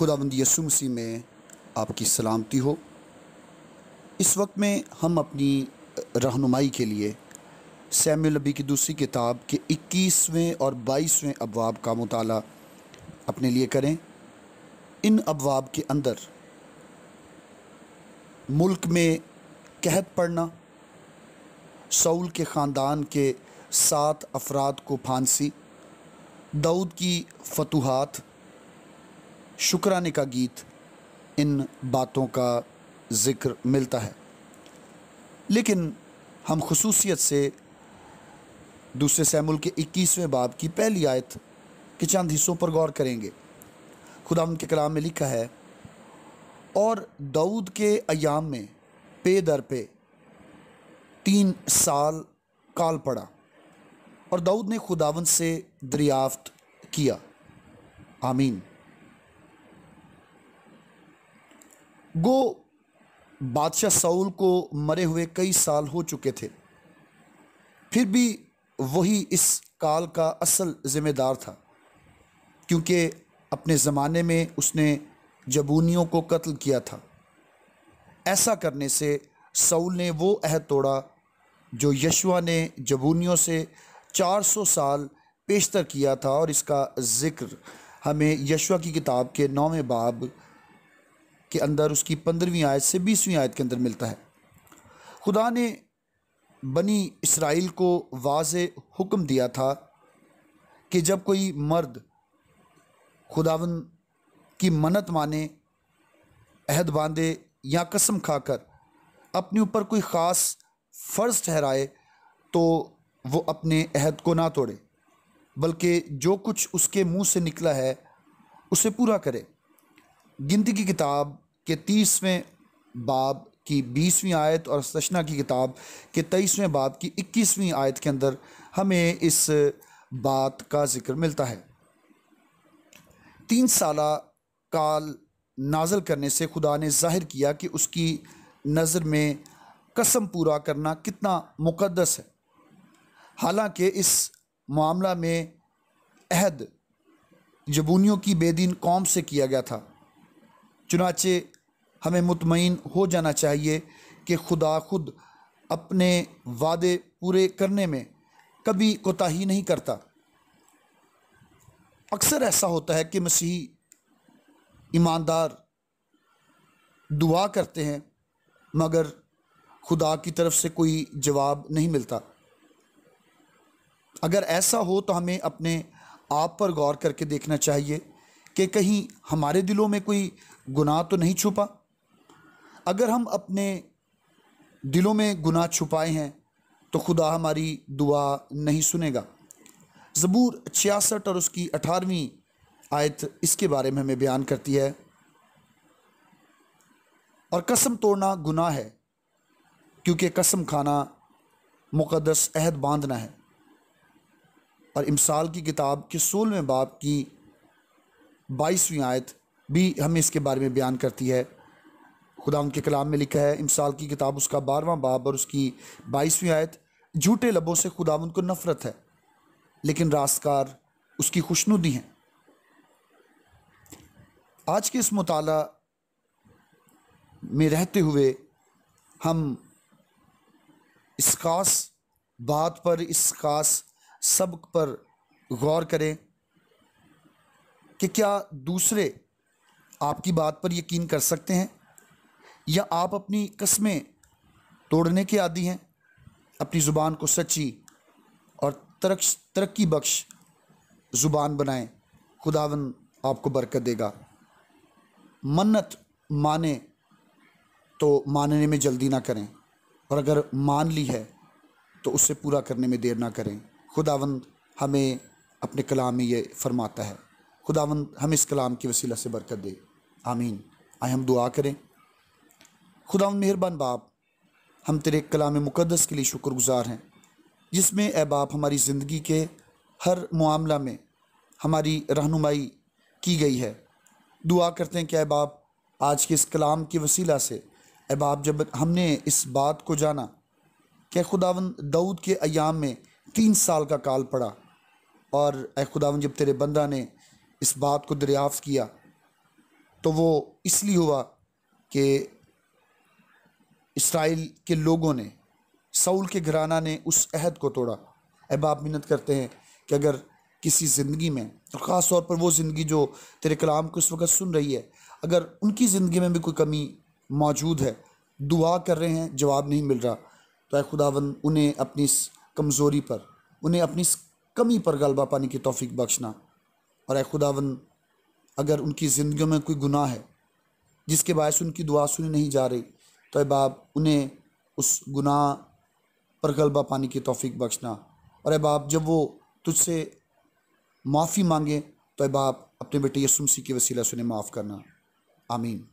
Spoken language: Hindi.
खुदावंद यसु मसीह में आपकी सलामती हो इस वक्त में हम अपनी रहनुमाई के लिए सैम्यूल नबी की दूसरी किताब के 21वें और 22वें अबवाब का मताल अपने लिए करें इन अबवाब के अंदर मुल्क में कहत पड़ना सऊल के ख़ानदान के सात अफराद को फांसी दाऊद की फतूहत शुक्राने का गीत इन बातों का ज़िक्र मिलता है लेकिन हम खसूसियत से दूसरे सैमुल के इक्कीसवें बाब की पहली आयत के चंद हिस्सों पर गौर करेंगे खुदा उनके कलाम में लिखा है और दाऊद के अयाम में पे दर पे तीन साल काल पड़ा और दाऊद ने खुदावन से दरियाफ्त किया आमीन गो बादशाह सऊल को मरे हुए कई साल हो चुके थे फिर भी वही इस काल का असल ज़िम्मेदार था क्योंकि अपने ज़माने में उसने जबूनियों को कत्ल किया था ऐसा करने से सऊल ने वो अहद तोड़ा जो यशवा ने जबूनियों से 400 साल पेशतर किया था और इसका ज़िक्र हमें यशवा की किताब के नौवें बाब के अंदर उसकी पंद्रहवीं आयत से बीसवीं आयत के अंदर मिलता है खुदा ने बनी इसराइल को वाज हुक्म दिया था कि जब कोई मर्द खुदावन की मन्नत माने अहद बांधे या कसम खाकर अपने ऊपर कोई ख़ास फ़र्ज़ ठहराए तो वो अपने अहद को ना तोड़े बल्कि जो कुछ उसके मुंह से निकला है उसे पूरा करे गिनती की किताब के तीसवें बाब की बीसवीं आयत और सचना की किताब के तेईसवें बाब की इक्कीसवीं आयत के अंदर हमें इस बात का जिक्र मिलता है तीन साल काल नाजल करने से खुदा ने जाहिर किया कि उसकी नज़र में कसम पूरा करना कितना मुकदस है हालांकि इस मामला में अहद जबूनियों की बेदीन कौम से किया गया था चुनाचे हमें मुतमिन हो जाना चाहिए कि खुदा खुद अपने वादे पूरे करने में कभी कोताही नहीं करता अक्सर ऐसा होता है कि मसीह ईमानदार दुआ करते हैं मगर खुदा की तरफ से कोई जवाब नहीं मिलता अगर ऐसा हो तो हमें अपने आप पर गौर करके देखना चाहिए कि कहीं हमारे दिलों में कोई गुनाह तो नहीं छुपा अगर हम अपने दिलों में गुनाह छुपाए हैं तो खुदा हमारी दुआ नहीं सुनेगा ज़बूर छियासठ और उसकी अठारहवीं आयत इसके बारे में हमें बयान करती है और कसम तोड़ना गुनाह है क्योंकि कसम खाना मुकदस अहद बांधना है और इमसाल की किताब के सोलवें बाप की बाईसवीं आयत भी हमें इसके बारे में बयान करती है खुदा उनके कलाम में लिखा है इमसाल की किताब उसका बारहवां बाब और उसकी बाईसवीं आयत झूठे लबों से खुदा उनको नफ़रत है लेकिन रास्कार उसकी खुशनुदी हैं आज के इस मताल में रहते हुए हम इस ख़ास बात पर इस ख़ास सबक पर गौर करें कि क्या दूसरे आपकी बात पर यकीन कर सकते हैं या आप अपनी कस्में तोड़ने के आदि हैं अपनी ज़ुबान को सच्ची और तरक् तरक्की बख्श ज़ुबान बनाएं खुदावन आपको बरकत देगा मन्नत माने तो मानने में जल्दी ना करें और अगर मान ली है तो उसे पूरा करने में देर ना करें खुदावंद हमें अपने कलाम में ये फरमाता है खुदावंद हम इस कलाम की वसीला से बरकत दे आमीन आए हम दुआ करें खुदा मेहरबान बाप हम तेरे कलाम मुकदस के लिए शुक्रगुजार हैं जिसमें ए बाप हमारी ज़िंदगी के हर मामला में हमारी रहनुमाई की गई है दुआ करते हैं कि ए बाप आज के इस कलाम के वसीला से ए बाप जब हमने इस बात को जाना कि खुदावन दाऊद के अयाम में तीन साल का काल पड़ा और ए खुदावन जब तेरे बंदा ने इस बात को दरियाफ़ किया तो वो इसलिए हुआ कि इसराइल के लोगों ने सऊल के घराना ने उस अहद को तोड़ा अब आप मिन्नत करते हैं कि अगर किसी ज़िंदगी में और ख़ास तौर पर वो ज़िंदगी जो तेरे कलाम को इस वक्त सुन रही है अगर उनकी ज़िंदगी में भी कोई कमी मौजूद है दुआ कर रहे हैं जवाब नहीं मिल रहा तो खुदावन उन्हें अपनी इस कमज़ोरी पर उन्हें अपनी इस कमी पर गलबा पाने की तोफ़ी बख्शना और खुदावन अगर उनकी ज़िंदगी में कोई गुनाह है जिसके बायस उनकी दुआ सुनी नहीं जा रही तो बाप उन्हें उस गुनाह पर गलबा पाने की तोफ़ी बख्शना और बाप जब वो तुझसे माफ़ी मांगे तो बाप अपने बेटे यसुमसी के वसीला से उन्हें माफ़ करना आमीन